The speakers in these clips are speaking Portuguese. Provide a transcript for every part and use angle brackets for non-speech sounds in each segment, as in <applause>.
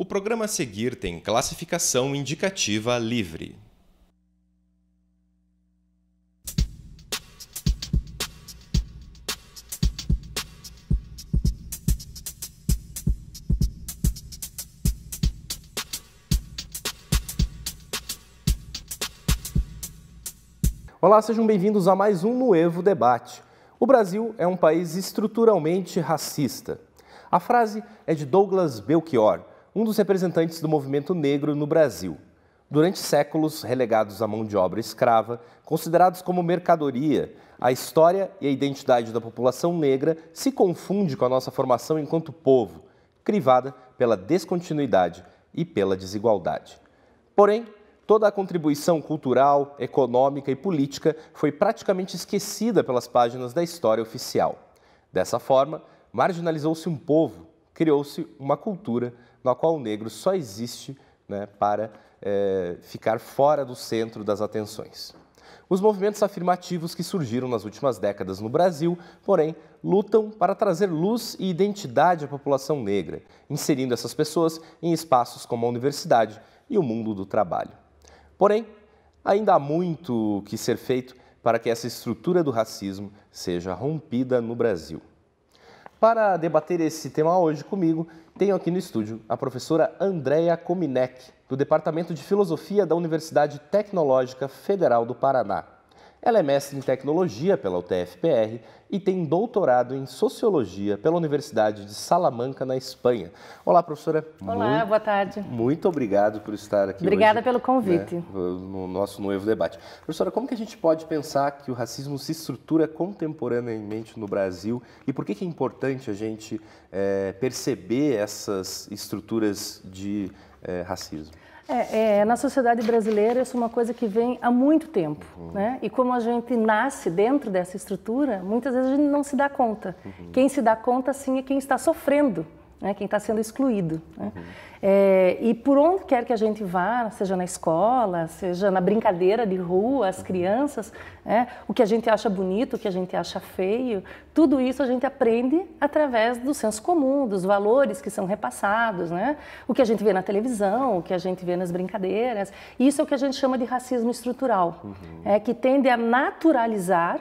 O programa a seguir tem classificação indicativa livre. Olá, sejam bem-vindos a mais um Noevo Debate. O Brasil é um país estruturalmente racista. A frase é de Douglas Belchior, um dos representantes do movimento negro no Brasil. Durante séculos, relegados à mão de obra escrava, considerados como mercadoria, a história e a identidade da população negra se confunde com a nossa formação enquanto povo, crivada pela descontinuidade e pela desigualdade. Porém, toda a contribuição cultural, econômica e política foi praticamente esquecida pelas páginas da história oficial. Dessa forma, marginalizou-se um povo, criou-se uma cultura na qual o negro só existe né, para é, ficar fora do centro das atenções. Os movimentos afirmativos que surgiram nas últimas décadas no Brasil, porém, lutam para trazer luz e identidade à população negra, inserindo essas pessoas em espaços como a universidade e o mundo do trabalho. Porém, ainda há muito que ser feito para que essa estrutura do racismo seja rompida no Brasil. Para debater esse tema hoje comigo, tenho aqui no estúdio a professora Andréa Kominek, do Departamento de Filosofia da Universidade Tecnológica Federal do Paraná. Ela é mestre em tecnologia pela UTFPR e tem doutorado em sociologia pela Universidade de Salamanca, na Espanha. Olá, professora. Olá, muito, boa tarde. Muito obrigado por estar aqui. Obrigada hoje, pelo né, convite. Né, no nosso noivo debate. Professora, como que a gente pode pensar que o racismo se estrutura contemporaneamente no Brasil e por que, que é importante a gente é, perceber essas estruturas de é, racismo? É, é, na sociedade brasileira isso é uma coisa que vem há muito tempo, uhum. né? E como a gente nasce dentro dessa estrutura, muitas vezes a gente não se dá conta. Uhum. Quem se dá conta, sim, é quem está sofrendo né, quem está sendo excluído. Né? Uhum. É, e por onde quer que a gente vá, seja na escola, seja na brincadeira de rua, as uhum. crianças, né, o que a gente acha bonito, o que a gente acha feio, tudo isso a gente aprende através do senso comum, dos valores que são repassados, né? o que a gente vê na televisão, o que a gente vê nas brincadeiras. Isso é o que a gente chama de racismo estrutural, uhum. é, que tende a naturalizar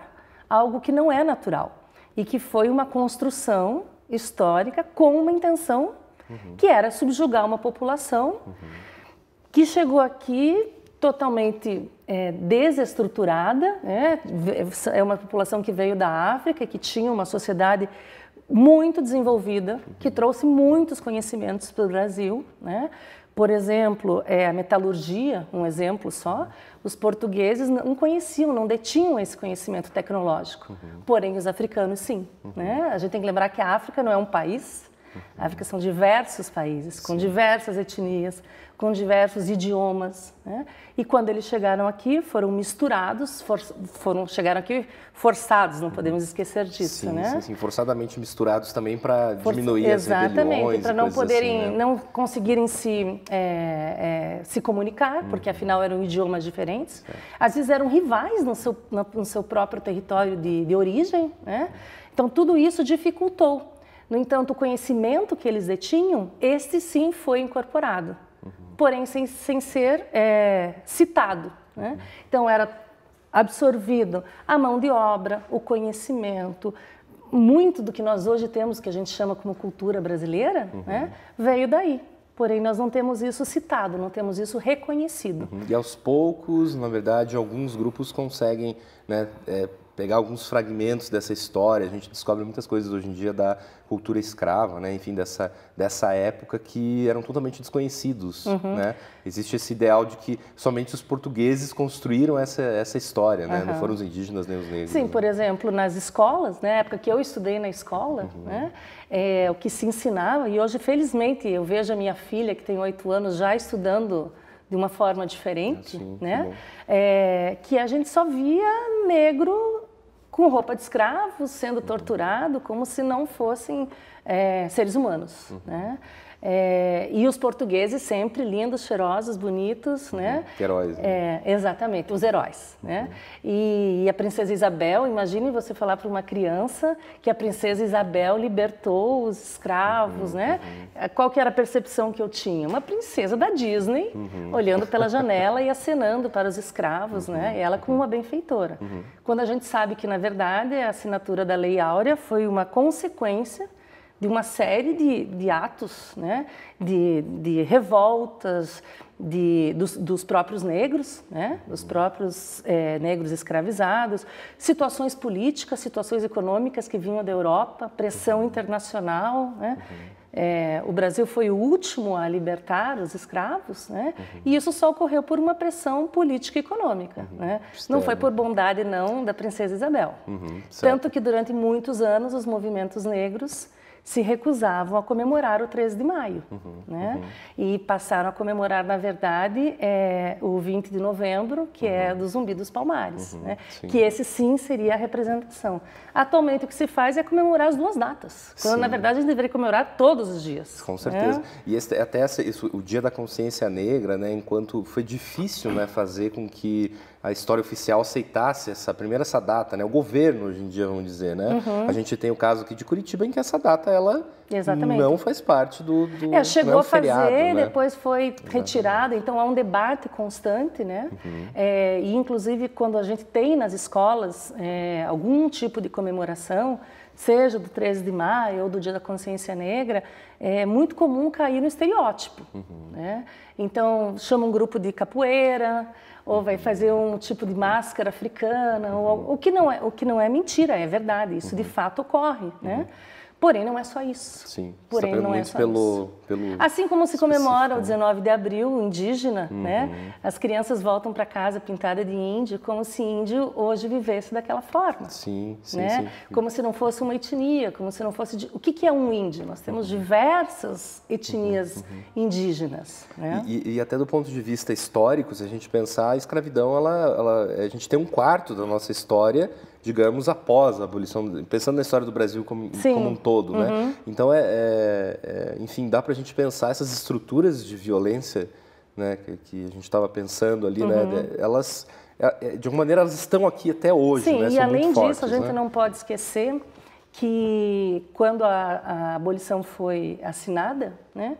algo que não é natural e que foi uma construção histórica com uma intenção uhum. que era subjugar uma população uhum. que chegou aqui totalmente é, desestruturada, né? é uma população que veio da África, que tinha uma sociedade muito desenvolvida, que uhum. trouxe muitos conhecimentos para o Brasil, né? Por exemplo, é, a metalurgia, um exemplo só, os portugueses não conheciam, não detinham esse conhecimento tecnológico. Uhum. Porém, os africanos sim. Né? Uhum. Né? A gente tem que lembrar que a África não é um país, a África são diversos países, com Sim. diversas etnias, com diversos idiomas. Né? E quando eles chegaram aqui, foram misturados, for, foram chegaram aqui forçados, não podemos esquecer disso, sim, né? Sim, sim, forçadamente misturados também para diminuir For... as Exatamente, para não assim, poderem, assim, né? não conseguirem se é, é, se comunicar, uhum. porque afinal eram idiomas diferentes. É. Às vezes eram rivais no seu no, no seu próprio território de, de origem, né? Então tudo isso dificultou no entanto, o conhecimento que eles detinham, este sim foi incorporado, uhum. porém sem, sem ser é, citado. Né? Uhum. Então, era absorvido a mão de obra, o conhecimento, muito do que nós hoje temos, que a gente chama como cultura brasileira, uhum. né, veio daí. Porém, nós não temos isso citado, não temos isso reconhecido. Uhum. E aos poucos, na verdade, alguns grupos conseguem né, é, pegar alguns fragmentos dessa história. A gente descobre muitas coisas hoje em dia da cultura escrava, né? enfim, dessa, dessa época que eram totalmente desconhecidos. Uhum. Né? Existe esse ideal de que somente os portugueses construíram essa, essa história, né? uhum. não foram os indígenas nem os negros. Sim, né? por exemplo, nas escolas, na época que eu estudei na escola, uhum. Né? é, o que se ensinava, e hoje, felizmente, eu vejo a minha filha, que tem oito anos, já estudando de uma forma diferente, ah, né? Que, é, que a gente só via negro com roupa de escravo, sendo uhum. torturado como se não fossem é, seres humanos. Uhum. Né? É, e os portugueses sempre lindos, cheirosos, bonitos, uhum. né? Heróis. Né? É, exatamente, os heróis, né? uhum. né? E, e, a princesa Isabel, imagine você falar para uma criança que a princesa Isabel libertou os escravos, uhum. né? Uhum. É, qual que era a percepção que eu tinha? Uma princesa da Disney uhum. olhando pela <laughs> janela e acenando para os escravos, né? Uhum, Ela como uma benfeitora. Quando a gente sabe que na verdade a assinatura da Lei Áurea foi uma consequência de uma série de, de atos, né? de, de revoltas de, dos, dos, próprios negros, né? dos próprios é, negros escravizados, situações políticas, situações econômicas que vinham da Europa, pressão internacional. Né? É, o Brasil foi o último a libertar os escravos, né? Uhum. E isso só ocorreu por uma pressão política e econômica, uhum. né? Não é foi por bondade não da princesa Isabel. Uhum. Tanto que durante muitos anos os movimentos negros se recusavam a comemorar o 13 de maio, uhum, uhum. né? Uhum. E passaram a comemorar, na verdade, é, o 20 de novembro, que é uhum. é do Zumbi dos Palmares, uhum, né? Sim. Que esse sim seria a representação. Atualmente o que se faz é comemorar as duas datas, quando sim. na verdade a gente deveria comemorar todos os dias. Com certeza. Né? E esse, até essa, isso, o Dia da Consciência Negra, né? Enquanto foi difícil, né, fazer com que a história oficial aceitasse essa primeira essa data, né? O governo hoje em dia vamos dizer, né? Uhum. A gente tem o caso aqui de Curitiba em que essa data ela Exatamente. não faz parte do, do é, chegou é um a fazer, feriado, né? depois foi retirada. Então há um debate constante, né? Uhum. É, e inclusive quando a gente tem nas escolas é, algum tipo de comemoração seja do 13 de maio ou do Dia da Consciência Negra, é muito comum cair no estereótipo. Uhum. Né? Então, chama um grupo de capoeira, ou vai uhum. fazer um tipo de máscara africana, uhum. ou, o, que não é, o que não é mentira, é verdade, isso uhum. de fato ocorre. Né? Uhum. Porém, não é só isso. Sim, Porém, tá não é só pelo, isso pelo. Assim como se comemora o 19 de abril indígena, né? uhum. né? As crianças voltam para casa pintada de índio, como se índio hoje vivesse daquela forma. Sim, sim, né? sim. Como se não fosse uma etnia, como se não fosse. O que, que é um índio? Nós temos uhum. diversas etnias uhum. uhum. indígenas. Né? E, e, até do ponto de vista histórico, se a gente pensar, a escravidão, ela, ela, a gente tem um quarto da nossa história digamos, após a abolição, pensando na história do Brasil como, como um todo, né? uhum. né? Então, é, é, é, enfim, dá para gente pensar essas estruturas de violência né, que, que, a gente estava pensando ali, né, uhum. né, elas, é, é, de alguma maneira, elas estão aqui até hoje. Sim, né, e além disso, fortes, a gente né? não pode esquecer que quando a, a abolição foi assinada, né,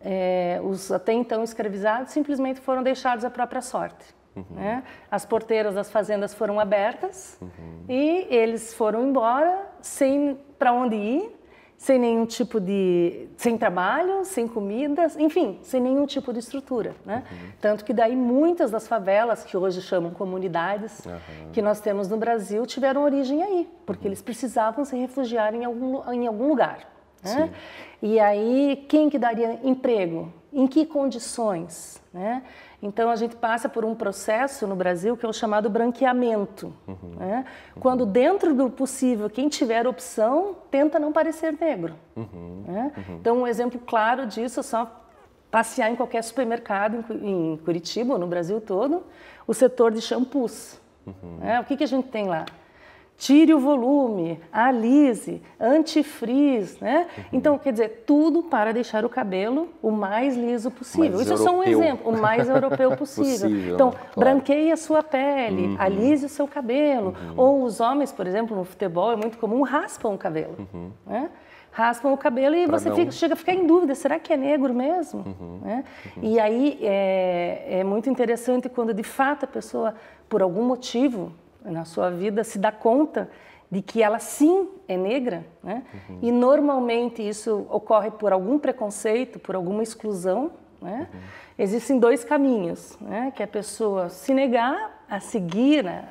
é, os até então escravizados simplesmente foram deixados à própria sorte. Uhum. Né? As porteiras das fazendas foram abertas uhum. e eles foram embora sem para onde ir, sem nenhum tipo de sem trabalho, sem comida, enfim, sem nenhum tipo de estrutura, né? Uhum. Tanto que daí muitas das favelas que hoje chamam comunidades uhum. que nós temos no Brasil tiveram origem aí, porque uhum. eles precisavam se refugiar em algum em algum lugar, né? E aí quem que daria emprego? Em que condições, né? Então a gente passa por um processo no Brasil que é o chamado branqueamento. Uhum. Né? Uhum. Quando dentro do possível, quem tiver opção, tenta não parecer negro. Uhum. Né? Então um exemplo claro disso é só passear em qualquer supermercado em Curitiba ou no Brasil todo, o setor de shampoos. Né? O que, que a gente tem lá? tire o volume, alise, antifrizz, né? Uhum. Então, quer dizer, tudo para deixar o cabelo o mais liso possível. Mais Isso europeu. é só um exemplo, o mais europeu possível. <laughs> possível então, claro. branqueie a sua pele, uhum. alise o seu cabelo. Uhum. Ou os homens, por exemplo, no futebol é muito comum, raspam o cabelo, uhum. né? raspam o cabelo e pra você não... fica, chega a ficar em dúvida, será que é negro mesmo? Uhum, né? uhum. E aí é, é, muito interessante quando de fato a pessoa, por algum motivo, na sua vida se dá conta de que ela sim é negra, né? Uhum. E normalmente isso ocorre por algum preconceito, por alguma exclusão, né? Uhum. Existem dois caminhos, né? Que a pessoa se negar a seguir né,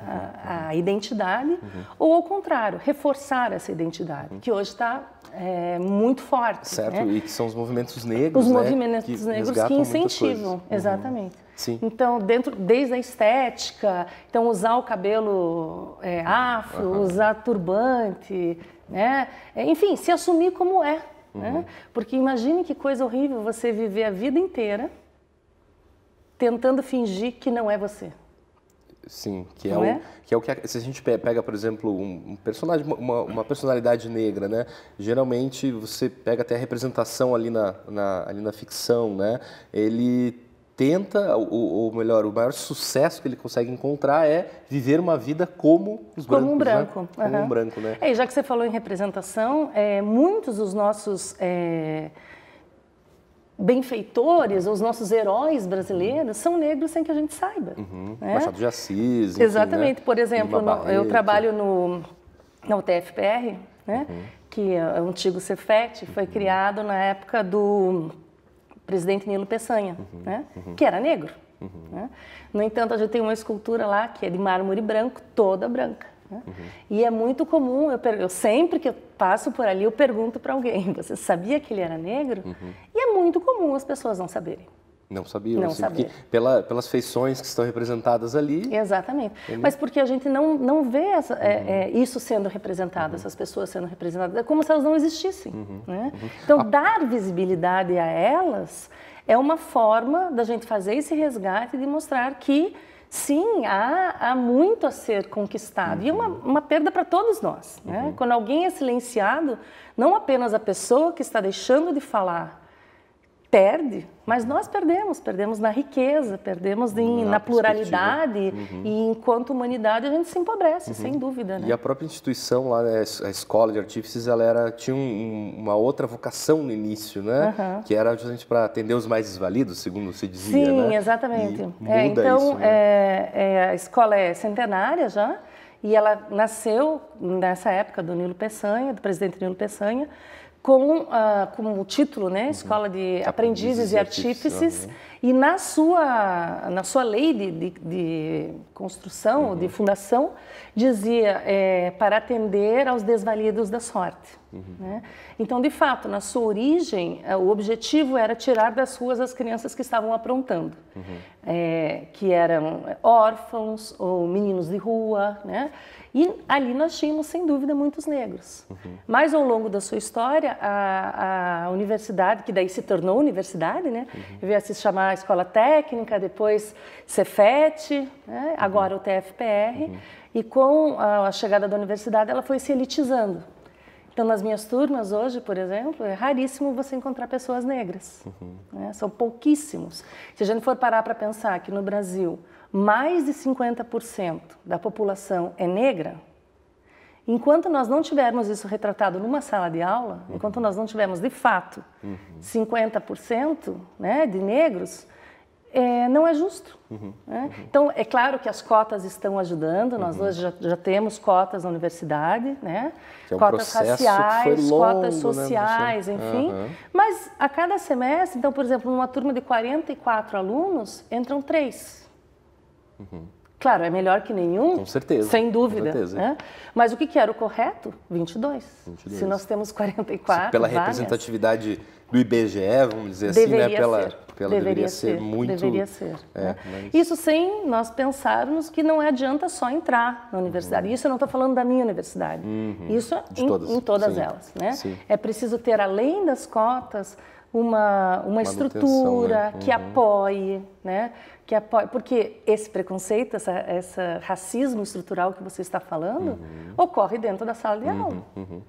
a, a identidade, uhum. ou ao contrário, reforçar essa identidade, uhum. que hoje está é, muito forte. Certo, né? e que são os movimentos negros. Os né? movimentos que negros que incentivam, exatamente. Uhum. Sim. Então, dentro, desde a estética, então usar o cabelo é, afro, usar turbante, né? É, enfim, se assumir como é. Né? Uhum. Porque imagine que coisa horrível você viver a vida inteira tentando fingir que não é você. Sim, que é, o, é? que é o que a, se a gente pega, por exemplo, um, personagem, uma, uma, personalidade negra, né? Geralmente você pega até a representação ali na, na ali na ficção, né? Ele tenta, ou, ou, melhor, o maior sucesso que ele consegue encontrar é viver uma vida como os como brancos. Né? Um branco. Né? Como uhum. um branco. Né? É, já que você falou em representação, é, muitos dos nossos é, benfeitores, os nossos heróis brasileiros, são negros sem que a gente saiba. Uhum. Né? Machado de Assis. Enfim, Exatamente. Né? Por exemplo, no, eu trabalho no, na UTFPR, né? Uhum. que é o antigo Cefet, foi uhum. criado na época do presidente Nilo Peçanha, uhum. né? Uhum. que era negro. Uhum. Né? No entanto, a gente tem uma escultura lá que é de mármore branco, toda branca. Né? Uhum. E é muito comum, eu, eu, sempre que eu passo por ali, eu pergunto para alguém, <laughs> você sabia que ele era negro? Uhum. E é muito comum as pessoas não saberem. Não sabia, não assim, sabia. Pela, pelas feições que estão representadas ali. Exatamente. Ele... Mas porque a gente não, não vê essa, é, uhum. é, é, isso sendo representado, uhum. essas pessoas sendo representadas, é como se elas não existissem. Uhum. Né? Uhum. Então, a... dar visibilidade a elas é uma forma da gente fazer esse resgate e de mostrar que sim, há, há muito a ser conquistado. Uhum. E é uma, uma perda para todos nós. Né? Uhum. Quando alguém é silenciado, não apenas a pessoa que está deixando de falar, perde, mas nós perdemos, perdemos na riqueza, perdemos em, na, na pluralidade uhum. e enquanto humanidade a gente se empobrece, uhum. sem dúvida. Né? E a própria instituição lá, né, a escola de artífices, ela era, tinha um, uma outra vocação no início, né? Uhum. Que era justamente para atender os mais desvalidos, segundo se dizia, Sim, né? exatamente. É, então, isso, né? é, é, a escola é centenária já, e ela nasceu nessa época do Nilo Peçanha, do presidente Nilo Peçanha, com, ah, com o título, né? Uhum. Escola de Aprendizes, Aprendizes e Artífices. E na sua, na sua lei de, de, de construção, uhum. de fundação, dizia é, para atender aos desvalidos da sorte. Uhum. Né? Então, de fato, na sua origem, eh, o objetivo era tirar das ruas as crianças que estavam aprontando, é, que eram eh, órfãos ou meninos de rua, né? E ali nós tínhamos, sem dúvida, muitos negros. Uhum. Mas ao longo da sua história, a, a universidade, que daí se tornou universidade, né? Uhum. veio a se chamar Escola Técnica, depois Cefet, né? Uhum. agora o TFPR, uhum. e com a, a chegada da universidade ela foi se elitizando. Então, nas minhas turmas hoje, por exemplo, é raríssimo você encontrar pessoas negras. Uhum. Né? São pouquíssimos. Se a gente for parar para pensar que no Brasil mais de 50% da população é negra, enquanto nós não tivermos isso retratado numa sala de aula, uhum. enquanto nós não tivermos de fato uhum. 50% né, de negros, é, não é justo. Uhum. Né? Uhum. Então, é claro que as cotas estão ajudando, nós uhum. hoje já, já temos cotas na universidade, né? É um cotas raciais, longo, né, cotas sociais, né, enfim. Mas a cada semestre, então, por exemplo, numa turma de 44 alunos, entram três. Claro, é melhor que nenhum. Com certeza. Sem dúvida. Certeza, né? Mas o que, era o correto? 22. 22. Se nós temos 44. Se pela várias, representatividade do IBGE, vamos dizer assim, né? Pela, ser. pela deveria, deveria ser, muito. Deveria ser. É, né? mas... Isso sem nós pensarmos que não adianta só entrar na universidade. Uhum. Isso eu não estou falando da minha universidade. Uhum. Isso em todas, em todas elas. Né? É preciso ter, além das cotas, uma, uma estrutura né? uhum. que apoie, né? que apoia, porque esse preconceito, essa, essa, racismo estrutural que você está falando, uhum. ocorre dentro da sala de uhum, aula. Uhum.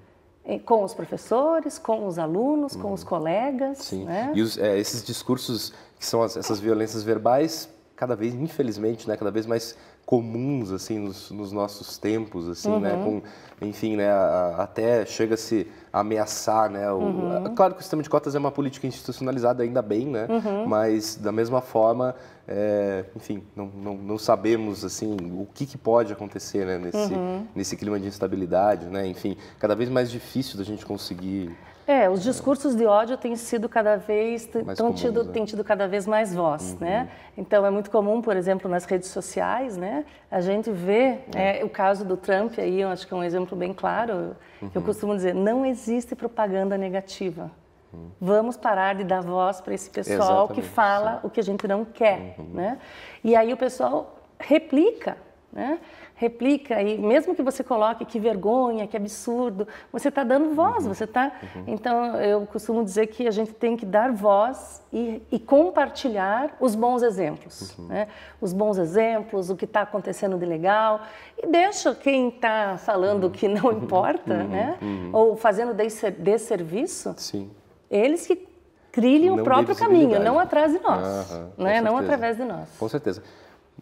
Com os professores, com os alunos, com os uhum. colegas. Sim. Né? E os, é, esses discursos, que são as, essas violências verbais, cada vez, infelizmente, né, cada vez mais comuns assim nos, nos nossos tempos assim né? uhum. né com enfim né até chega se a ameaçar né o, uhum. a, claro que o sistema de cotas é uma política institucionalizada ainda bem né uhum. mas da mesma forma é, enfim não, não, não, sabemos assim o que, que pode acontecer né nesse uhum. nesse clima de instabilidade né enfim cada vez mais difícil da gente conseguir é, os discursos de ódio têm sido cada vez tido, né? têm tido cada vez mais voz, uhum. né? Então é muito comum, por exemplo, nas redes sociais, né? A gente vê é, é o caso do Trump aí, eu acho que é um exemplo bem claro. Uhum. Eu costumo dizer, não existe propaganda negativa. Uhum. Vamos parar de dar voz para esse pessoal Exatamente, que fala sim. o que a gente não quer, uhum. né? E aí o pessoal replica, né? replica e mesmo que você coloque que vergonha, que absurdo, você está dando voz, uhum. você está. Uhum. Então eu costumo dizer que a gente tem que dar voz e, e compartilhar os bons exemplos, uhum. né? Os bons exemplos, o que está acontecendo de legal e deixa quem está falando uhum. que não uhum. importa, uhum. né? Ou fazendo desserviço. Sim. Eles que trilhem não o próprio caminho, não atrás de nós, né? Não através de nós. Com certeza.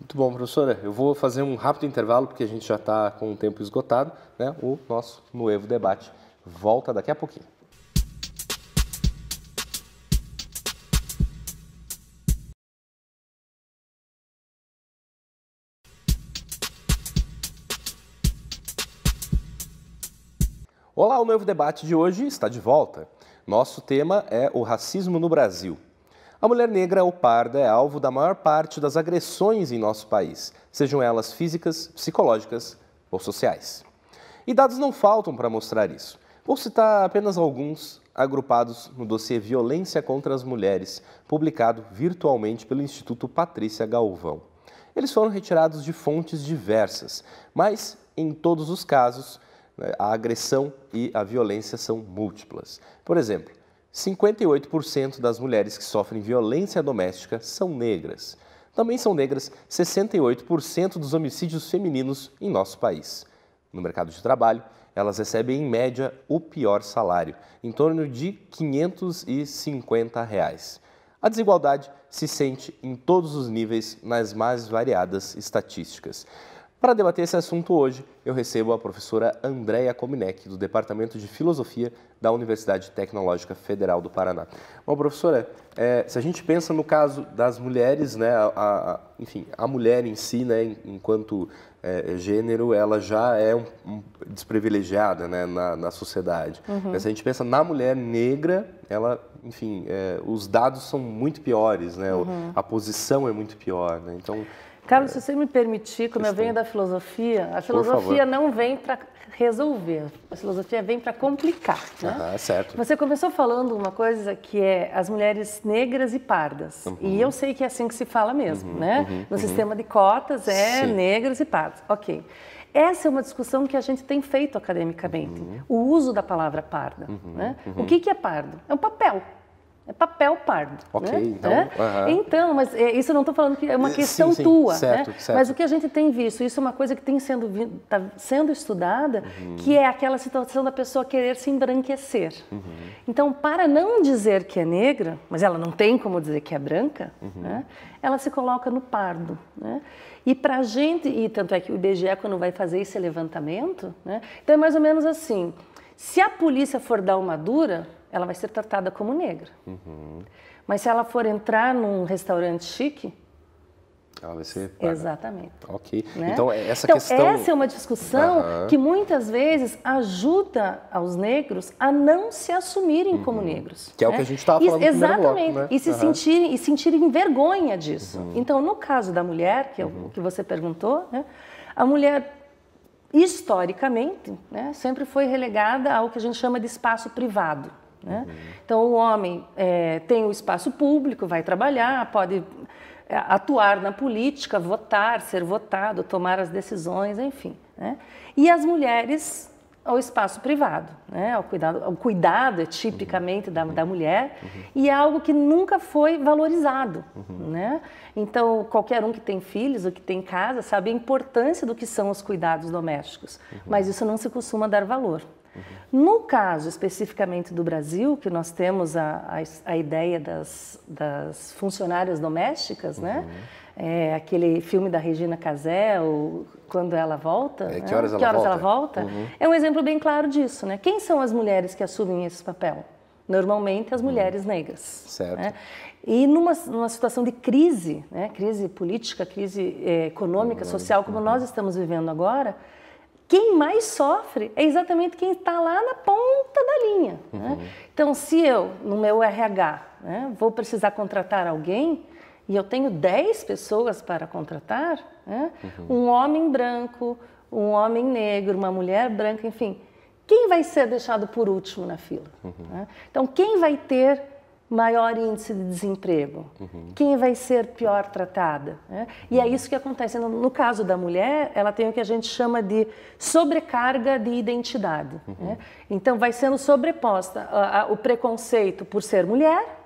Muito bom, professora. É, eu vou fazer um rápido intervalo, porque a gente já está com o tempo esgotado. Né? O nosso Nuevo Debate volta daqui a pouquinho. Olá, o Novo Debate de hoje está de volta. Nosso tema é o racismo no Brasil. A mulher negra ou parda é alvo da maior parte das agressões em nosso país, sejam elas físicas, psicológicas ou sociais. E dados não faltam para mostrar isso. Vou citar apenas alguns agrupados no dossiê Violência contra as Mulheres, publicado virtualmente pelo Instituto Patrícia Galvão. Eles foram retirados de fontes diversas, mas em todos os casos, né, a agressão e a violência são múltiplas. Por exemplo, 58% das mulheres que sofrem violência doméstica são negras. Também são negras 68% dos homicídios femininos em nosso país. No mercado de trabalho, elas recebem em média o pior salário, em torno de R$ 550. Reais. A desigualdade se sente em todos os níveis nas mais variadas estatísticas. Para debater esse assunto hoje, eu recebo a professora Andréia Kominek, do Departamento de Filosofia da Universidade Tecnológica Federal do Paraná. Bom, professora, é, se a gente pensa no caso das mulheres, né, a, a enfim, a mulher em si, né, enquanto é, gênero, ela já é um, um, desprivilegiada né, na, na sociedade. Uhum. Se a gente pensa na mulher negra, ela, enfim, é, os dados são muito piores, né, uhum. a posição é muito pior. Né? Então Carlos, se você me permitir, como eu venho da filosofia, a filosofia não vem para resolver, a filosofia vem para complicar. Né? certo. Você começou falando uma coisa que é as mulheres negras e pardas. E uhum. eu sei que é assim que se fala mesmo, uhum, né? Uhum, no sistema de cotas é Sim. negras e pardas. Ok. Essa é uma discussão que a gente tem feito academicamente, o uso da palavra parda. né? O que, que é pardo? É um papel é papel pardo. Né? Ok, né? então. É? Uh -huh. Então, mas é, isso eu não estou falando que é uma eh, questão sim, sim, tua. Né? Certo, né? certo. Mas o que a gente tem visto, isso é uma coisa que tem sendo, tá sendo estudada, uhum. que é aquela situação da pessoa querer se embranquecer. Uhum. Então, para não dizer que é negra, mas ela não tem como dizer que é branca, uhum. né? ela se coloca no pardo. Né? E para a gente, e tanto é que o IBGE, quando vai fazer esse levantamento, né? então é mais ou menos assim: se a polícia for dar uma dura, ela vai ser tratada como negra. Uhum. Mas se ela for entrar num restaurante chique, ela vai ser paga. Exatamente. Ok. Né? Então, é essa então, questão... essa é uma discussão uhum. que muitas vezes ajuda aos negros a não se assumirem uhum. como negros. Que é né? o que né? a gente estava falando e, Exatamente. Bloco, né? E se uhum. sentirem, e sentirem vergonha disso. Uhum. Então, no caso da mulher, que é o uhum. que você perguntou, né? a mulher, historicamente, né? sempre foi relegada ao que a gente chama de espaço privado. Né? Uhum. Então, o homem é, tem o espaço público, vai trabalhar, pode é, atuar na política, votar, ser votado, tomar as decisões, enfim. Né? E as mulheres ao espaço privado, né? ao cuidado, cuidado é tipicamente uhum. da, uhum. da mulher uhum. e é algo que nunca foi valorizado, uhum. né? Então qualquer um que tem filhos ou que tem casa sabe a importância do que são os cuidados domésticos, uhum. mas isso não se costuma dar valor. Uhum. No caso especificamente do Brasil, que nós temos a, a, a ideia das, das, funcionárias domésticas, né? uhum. né? É, aquele filme da Regina Casé, o Quando Ela Volta. É, né? que horas, né? ela, que horas volta? ela volta? Uhum. É um exemplo bem claro disso, né? Quem são as mulheres que assumem esse papel? Normalmente as uhum. mulheres negras. Certo. Né? E numa, numa situação de crise, né? crise política, crise eh, econômica, uhum. social, como nós uhum. estamos vivendo agora, quem mais sofre é exatamente quem está lá na ponta da linha. Né? Uhum. Né? Então, se eu, no meu RH, né, vou precisar contratar alguém e eu tenho 10 pessoas para contratar, né, uhum. um homem branco, um homem negro, uma mulher branca, enfim, quem vai ser deixado por último na fila? Uhum. Né? Então, quem vai ter maior índice de desemprego? Uhum. Quem vai ser pior tratada? Né? E uhum. é isso que acontece. No, no, caso da mulher, ela tem o que a gente chama de sobrecarga de identidade. Uhum. Né? Então, vai sendo sobreposta a, a, o preconceito por ser mulher,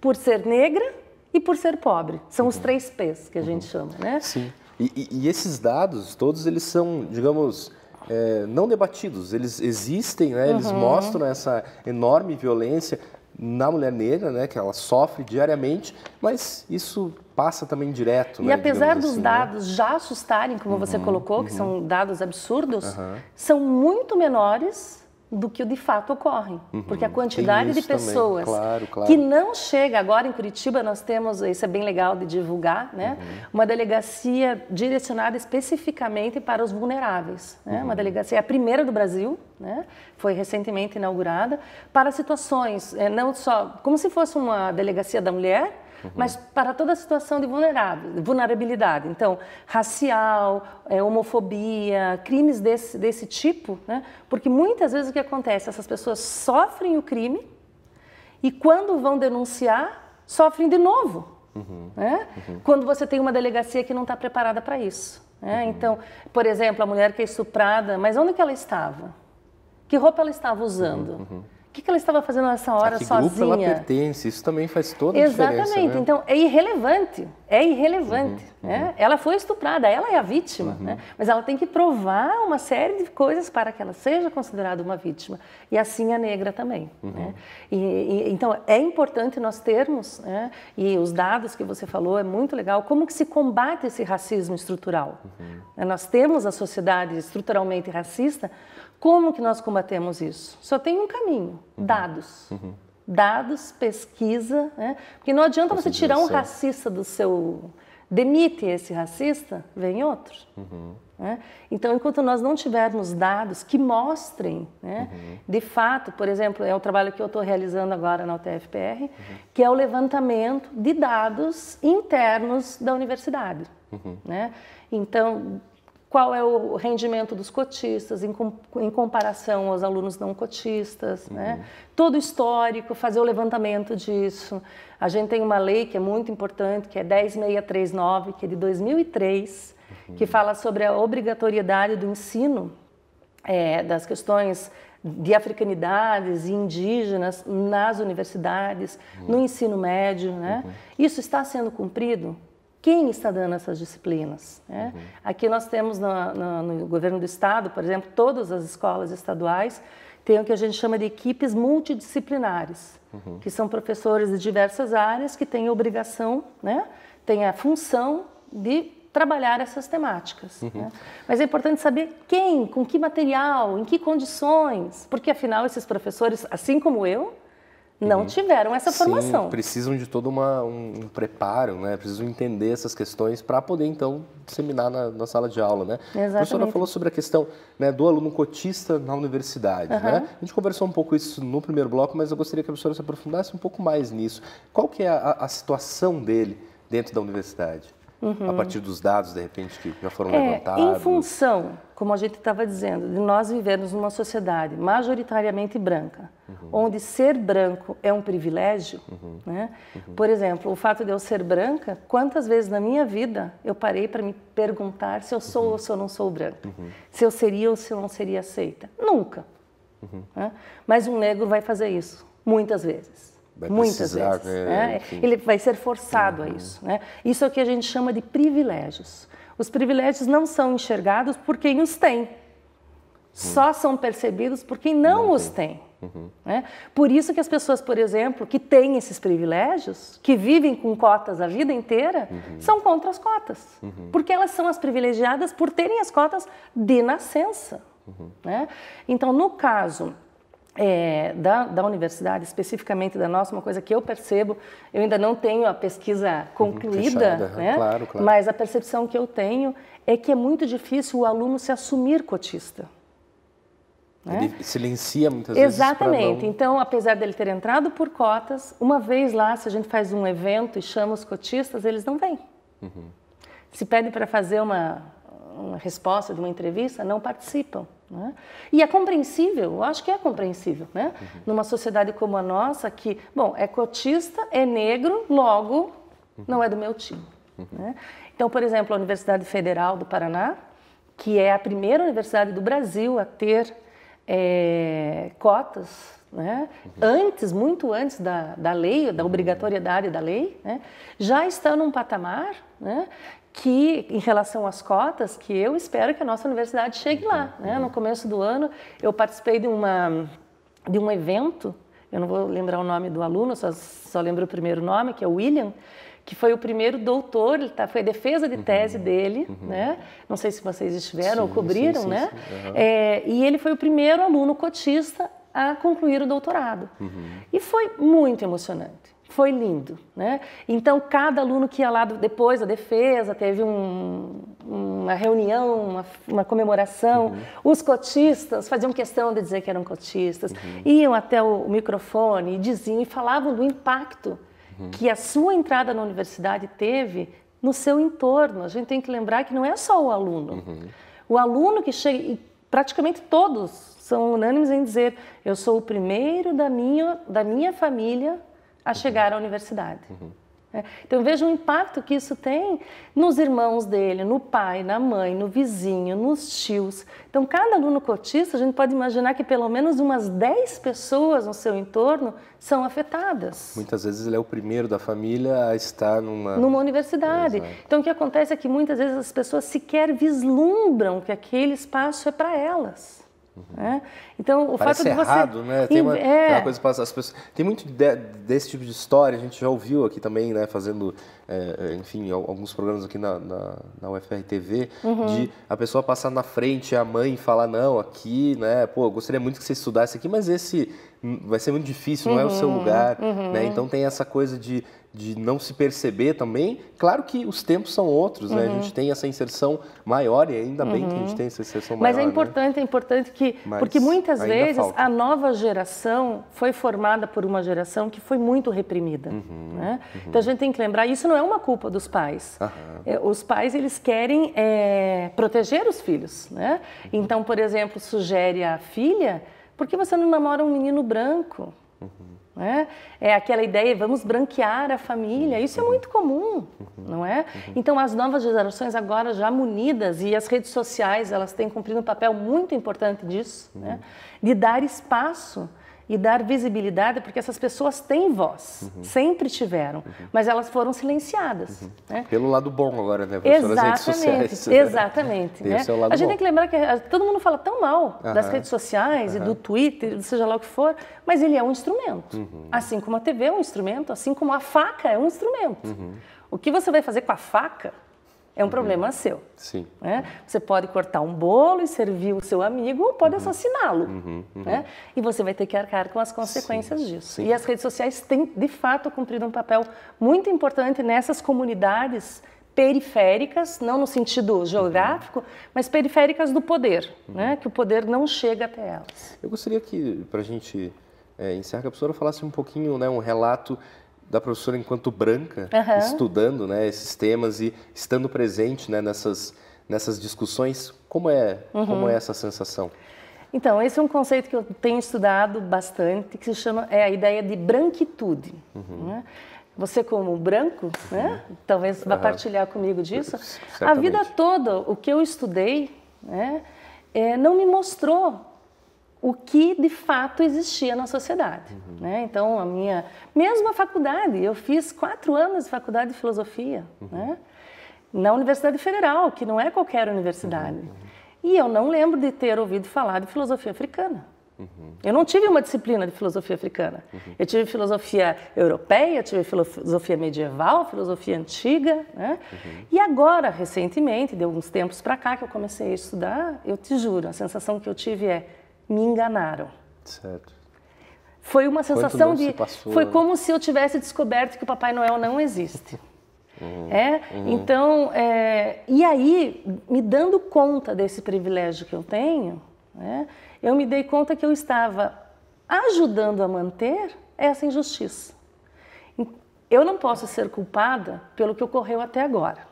por ser negra e por ser pobre. São os uhum. três P's que a gente uhum. chama, né? Sim. E, e, esses dados, todos eles são, digamos, é, não debatidos. Eles existem, né? eles uhum. mostram essa enorme violência na mulher negra, né, que ela sofre diariamente, mas isso passa também direto. E né, apesar dos assim, né? dados né? já assustarem, como uhum, você colocou, uhum. que são dados absurdos, uhum. são muito menores do que de fato ocorre. Uhum, porque a quantidade de pessoas claro, claro. que não chega agora em Curitiba, nós temos, isso é bem legal de divulgar, né? Uhum. Uma delegacia direcionada especificamente para os vulneráveis, né? Uhum. Uma delegacia, é a primeira do Brasil, né? Foi recentemente inaugurada para situações, é, não só como se fosse uma delegacia da mulher, uhum. mas para toda situação de vulnerabilidade. Então, racial, é, homofobia, crimes desse, desse tipo, né? porque muitas vezes o que acontece, essas pessoas sofrem o crime e quando vão denunciar, sofrem de novo. Uhum. Né? Uhum. Quando você tem uma delegacia que não está preparada para isso. Né? Então, por exemplo, a mulher que é estuprada, mas onde que ela estava? Que roupa ela estava usando? que, que ela estava fazendo nessa hora a que sozinha? grupo ela pertence? Isso também faz toda a Exatamente. diferença. Exatamente. Né? Então, é irrelevante. É irrelevante. Uhum, né? uhum. Ela foi estuprada, ela é a vítima. Uhum. Né? Mas ela tem que provar uma série de coisas para que ela seja considerada uma vítima. E assim a negra também. Uhum. Né? E, e, então, é importante nós termos, né? e os dados que você falou é muito legal, como que se combate esse racismo estrutural. Uhum. Nós temos a sociedade estruturalmente racista, como que nós combatemos isso? Só tem um caminho: uhum. dados. Uhum. Dados, pesquisa, né? Porque não adianta você tirar um racista do seu. Demite esse racista, vem outro. Uhum. Né? Então, enquanto nós não tivermos dados que mostrem, né, uhum. de fato, por exemplo, é o trabalho que eu estou realizando agora na UTFPR, uhum. que é o levantamento de dados internos da universidade. Né? Então, qual é o rendimento dos cotistas em, com, em comparação aos alunos não cotistas, né? uhum. né? todo o histórico, fazer o levantamento disso. A gente tem uma lei que é muito importante, que é 10639, que é de 2003, uhum. que fala sobre a obrigatoriedade do ensino é, das questões de africanidades e indígenas nas universidades, uhum. no ensino médio. Né? Uhum. Isso está sendo cumprido? quem está dando essas disciplinas. Né? Uhum. Aqui nós temos no governo do estado, por exemplo, todas as escolas estaduais têm o que a gente chama de equipes multidisciplinares, uhum. que são professores de diversas áreas que têm a obrigação, né? têm a função de trabalhar essas temáticas. Uhum. Né? Mas é importante saber quem, com que material, em que condições, porque afinal esses professores, assim como eu, não uhum. tiveram essa formação. Sim, precisam de todo uma, um, preparo, né? Precisam entender essas questões para poder, então, disseminar na, na, sala de aula, né? Exatamente. A professora falou sobre a questão né, do aluno cotista na universidade, uhum. né? A gente conversou um pouco isso no primeiro bloco, mas eu gostaria que a professora se aprofundasse um pouco mais nisso. Qual que é a, a situação dele dentro da universidade? Uhum. A partir dos dados, de repente, que já foram é, levantados? Em função como a gente estava dizendo, de nós vivemos numa sociedade majoritariamente branca, uhum. onde ser branco é um privilégio. Uhum. Né? Uhum. Por exemplo, o fato de eu ser branca, quantas vezes na minha vida eu parei para me perguntar se eu sou uhum. ou se eu não sou branca, uhum. se eu seria ou se eu não seria aceita? Nunca. Uhum. Né? Mas um negro vai fazer isso, muitas vezes. Vai muitas vezes. É, né? Ele vai ser forçado a isso. Né? Isso é o que a gente chama de privilégios. Os privilégios não são enxergados por quem os tem, só uhum. são percebidos por quem não, não os tem. Uhum. Né? Por isso que as pessoas, por exemplo, que têm esses privilégios, que vivem com cotas a vida inteira, uhum. são contra as cotas, uhum. porque elas são as privilegiadas por terem as cotas de nascença. Uhum. Né? Então, no caso é, da, da, universidade, especificamente da nossa, uma coisa que eu percebo, eu ainda não tenho a pesquisa uhum, concluída, né? claro, claro. mas a percepção que eu tenho é que é muito difícil o aluno se assumir cotista. Né? Ele silencia muitas vezes. Exatamente. Não... Então, apesar dele ter entrado por cotas, uma vez lá, se a gente faz um evento e chama os cotistas, eles não vêm. Uhum. Se pedem para fazer uma, uma resposta de uma entrevista, não participam. Né? E é compreensível, eu acho que é compreensível, né? Uhum. Numa sociedade como a nossa, que, bom, é cotista, é negro, logo uhum. não é do meu time. Uhum. Né? Então, por exemplo, a Universidade Federal do Paraná, que é a primeira universidade do Brasil a ter é, cotas, né? Uhum. antes, muito antes da, da lei, da uhum. obrigatoriedade da lei, né? já está num patamar né? que em relação às cotas, que eu espero que a nossa universidade chegue lá. Uhum. Né? No começo do ano, eu participei de, uma, de um evento, eu não vou lembrar o nome do aluno, só, só lembro o primeiro nome, que é o William, que foi o primeiro doutor, tá? foi a defesa de tese uhum. dele, uhum. né? Não sei se vocês estiveram sim, ou cobriram, sim, sim, né? Uhum. É, e ele foi o primeiro aluno cotista a concluir o doutorado. Uhum. E foi muito emocionante foi lindo, né? Então cada aluno que ia lá depois da defesa teve um, uma reunião, uma, uma comemoração. Uhum. Os cotistas faziam questão de dizer que eram cotistas, uhum. iam até o microfone e diziam e falavam do impacto uhum. que a sua entrada na universidade teve no seu entorno. A gente tem que lembrar que não é só o aluno. Uhum. O aluno que chega e praticamente todos são unânimes em dizer eu sou o primeiro da minha da minha família a chegar à universidade. Uhum. É. Então veja o impacto que isso tem nos irmãos dele, no pai, na mãe, no vizinho, nos tios. Então cada aluno cotista, a gente pode imaginar que pelo menos umas 10 pessoas no seu entorno são afetadas. Muitas vezes ele é o primeiro da família a estar numa... Numa universidade. então o que acontece é que muitas vezes as pessoas sequer vislumbram que aquele espaço é para elas. Né? Então, o Parece fato de você. Errado, né? Tem uma, é... tem uma é. coisa as pessoas. Tem muito de, desse tipo de história, a gente já ouviu aqui também, né? Fazendo, é, é enfim, alguns programas aqui na, na, na UFRTV, uhum. de a pessoa passar na frente a mãe falar, não, aqui, né? Pô, gostaria muito que você estudasse aqui, mas esse hum, vai ser muito difícil, não uhum, é o seu uhum. lugar. Né? Uhum. Né? Então tem essa coisa de de não se perceber também. Claro que os tempos são outros, uhum. né? A uhum. gente tem essa inserção maior e ainda bem uhum. que a gente uhum. tem essa inserção maior. Mas é né? importante, né? é importante que. Mas porque muitas vezes falta. a nova geração foi formada por uma geração que foi muito reprimida. Uhum. Né? Uhum. Então a gente tem que lembrar, isso não é uma culpa dos pais. É, os pais, eles querem é, proteger os filhos, né? Então, por exemplo, sugere à filha, por que você não namora um menino branco? Uhum. Né? É aquela ideia, vamos branquear a família. Isso é muito comum, não é? Então, as novas gerações agora já munidas e as redes sociais, elas têm cumprido um papel muito importante disso, né? De dar espaço e dar visibilidade, porque essas pessoas têm voz, uhum. sempre tiveram, uhum. mas elas foram silenciadas. Uhum. Né? Pelo lado bom agora, né? Exatamente, sociais, exatamente. <laughs> Né? É a gente bom. tem que lembrar que todo mundo fala tão mal das redes sociais e do Twitter, seja lá o que for, mas ele é um instrumento. Uhum. Assim como a TV é um instrumento, assim como a faca é um instrumento. Uhum. O que você vai fazer com a faca é um problema seu. Sim. Né? Você pode cortar um bolo e servir o seu amigo ou pode uhum. assassiná-lo. Uhum. Uhum. Né? E você vai ter que arcar com as consequências Sim. disso. Sim. E as redes sociais têm, de fato, cumprido um papel muito importante nessas comunidades periféricas, não no sentido geográfico, mas periféricas do poder, uhum. né? que o poder não chega até elas. Eu gostaria que, para a gente é, encerrar, a professora falasse um pouquinho, né, um relato da professora enquanto branca, uhum. estudando né, esses temas e estando presente né, nessas, nessas discussões, como é, uhum. como é essa sensação? Então, esse é um conceito que eu tenho estudado bastante, que se chama é a ideia de branquitude. Uhum. Né? Você como branco, né? Uhum. talvez vá partilhar comigo disso. Certamente. A vida toda, o que eu estudei, né? É, não me mostrou o que de fato existia na sociedade. Uhum. Né? Então, a minha. Mesmo a faculdade, eu fiz quatro anos de faculdade de filosofia, uhum. né? na Universidade Federal, que não é qualquer universidade. Uhum. uhum. E eu não lembro de ter ouvido falar de filosofia africana. Uhum. Eu não tive uma disciplina de filosofia africana. Uhum. Eu tive filosofia europeia, tive filosofia medieval, filosofia antiga. Né? E agora, recentemente, de alguns tempos para cá que eu comecei a estudar, eu te juro, a sensação que eu tive é me enganaram. Certo. Foi uma sensação de. passou, foi né? como se eu tivesse descoberto que o Papai Noel não existe. <laughs> Uhum, é? Uhum. Então, é, e aí, me dando conta desse privilégio que eu tenho, né, eu me dei conta que eu estava ajudando a manter essa injustiça. Eu não posso ser culpada pelo que ocorreu até agora.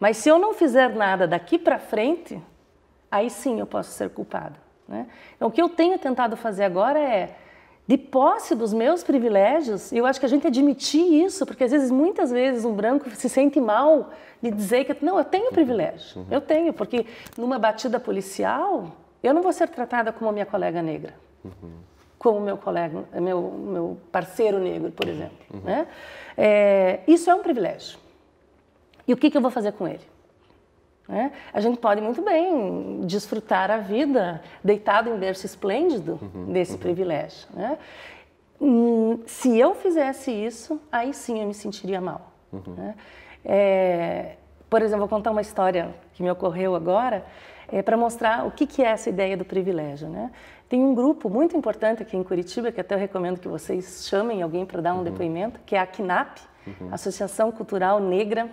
Mas se eu não fizer nada daqui para frente, aí sim eu posso ser culpada. Né? Então, o que eu tenho tentado fazer agora é, de posse dos meus privilégios, e eu acho que a gente admitir isso, porque às vezes, muitas vezes, um branco se sente mal de dizer que, não, eu tenho uhum. privilégio, uhum. eu tenho, porque numa batida policial, eu não vou ser tratada como minha colega negra. Uhum como meu colega, meu, meu parceiro negro, por uhum. exemplo. Uhum. Né? É, isso é um privilégio. E o que, que eu vou fazer com ele? Né? A gente pode muito bem desfrutar a vida deitado em berço esplêndido uhum, desse uhum. privilégio. Né? Hum, se eu fizesse isso, aí sim eu me sentiria mal. Uhum. Né? É, por exemplo, vou contar uma história que me ocorreu agora é, para mostrar o que, que é essa ideia do privilégio. Né? Tem um grupo muito importante aqui em Curitiba, que até eu recomendo que vocês chamem alguém para dar um uhum. depoimento, que é a KNAP, uhum. Associação Cultural Negra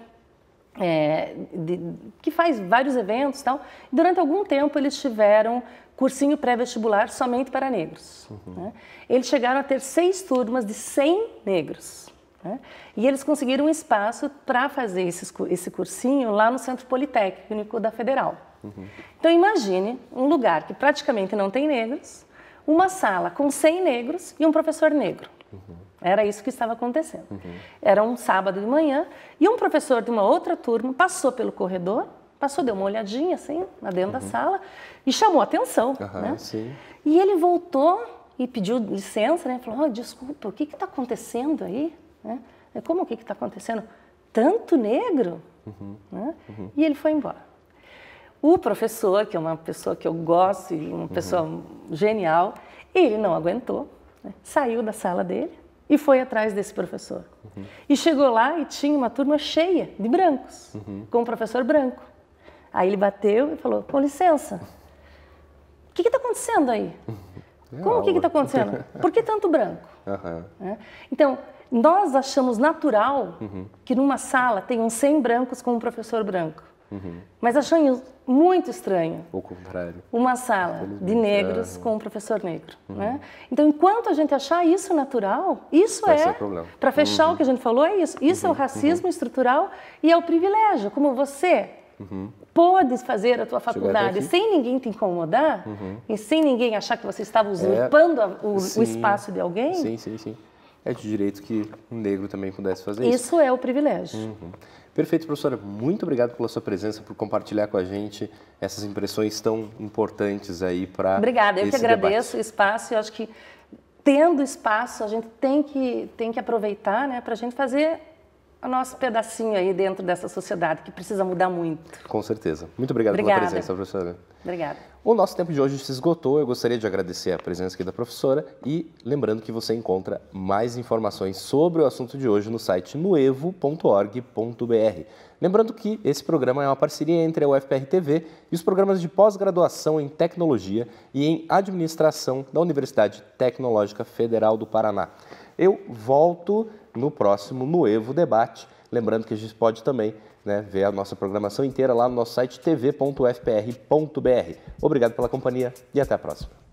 é, de, que faz vários eventos e tal. Durante algum tempo eles tiveram cursinho pré-vestibular somente para negros. Uhum. Né? Eles chegaram a ter seis turmas de 100 negros. Né? E eles conseguiram um espaço para fazer esse cursinho lá no Centro Politécnico da Federal. Uhum. Então imagine um lugar que praticamente não tem negros, uma sala com 100 negros e um professor negro. Uhum. Era isso que estava acontecendo. Uhum. Era um sábado de manhã e um professor de uma outra turma passou pelo corredor, passou, deu uma olhadinha assim, lá dentro uhum. da sala e chamou atenção. Uhum, né? Sim. E ele voltou e pediu licença, né? Falou: oh, desculpa, o que está acontecendo aí? Né? É, como o que está acontecendo? Tanto negro? Uhum. Né? Uhum. E ele foi embora. O professor, que é uma pessoa que eu gosto e uma uhum. pessoa genial, ele não aguentou, né? saiu da sala dele e foi atrás desse professor. Uhum. E chegou lá e tinha uma turma cheia de brancos, uhum. com um professor branco. Aí ele bateu e falou: com licença, o que está acontecendo aí? É Como o que está acontecendo? Por que tanto branco? Uhum. Então, nós achamos natural uhum. que numa sala tenham 100 brancos com um professor branco. Uhum. Mas achei muito estranho. O contrário. Uma sala Eles de negros com um professor negro. Uhum. Né? Então, enquanto a gente achar isso natural, isso Vai é. Para fechar uhum. o que a gente falou, é isso. Isso é o uhum. racismo uhum. estrutural e é o privilégio. Como você uhum. pôde fazer a tua faculdade sem ninguém te incomodar e sem ninguém achar que você estava é, usurpando é... o, o espaço de alguém. Sim, sim, sim. É de direito que um negro também pudesse fazer isso. Isso é o privilégio. Uhum. Perfeito, professora. Muito obrigado pela sua presença, por compartilhar com a gente essas impressões tão importantes aí para. Obrigada, eu que agradeço debate. o espaço. Eu acho que tendo espaço, a gente tem que, tem que aproveitar né, para a gente fazer o nosso pedacinho aí dentro dessa sociedade que precisa mudar muito. Com certeza. Muito obrigado Obrigada. pela presença, professora. Obrigada. O nosso tempo de hoje se esgotou. Eu gostaria de agradecer a presença aqui da professora e lembrando que você encontra mais informações sobre o assunto de hoje no site nuevo.org.br. Lembrando que esse programa é uma parceria entre a UFPR TV e os programas de pós-graduação em tecnologia e em administração da Universidade Tecnológica Federal do Paraná. Eu volto no próximo Nuevo Debate. Lembrando que a gente pode também né, ver a nossa programação inteira lá no nosso site tv.fpr.br. Obrigado pela companhia e até a próxima.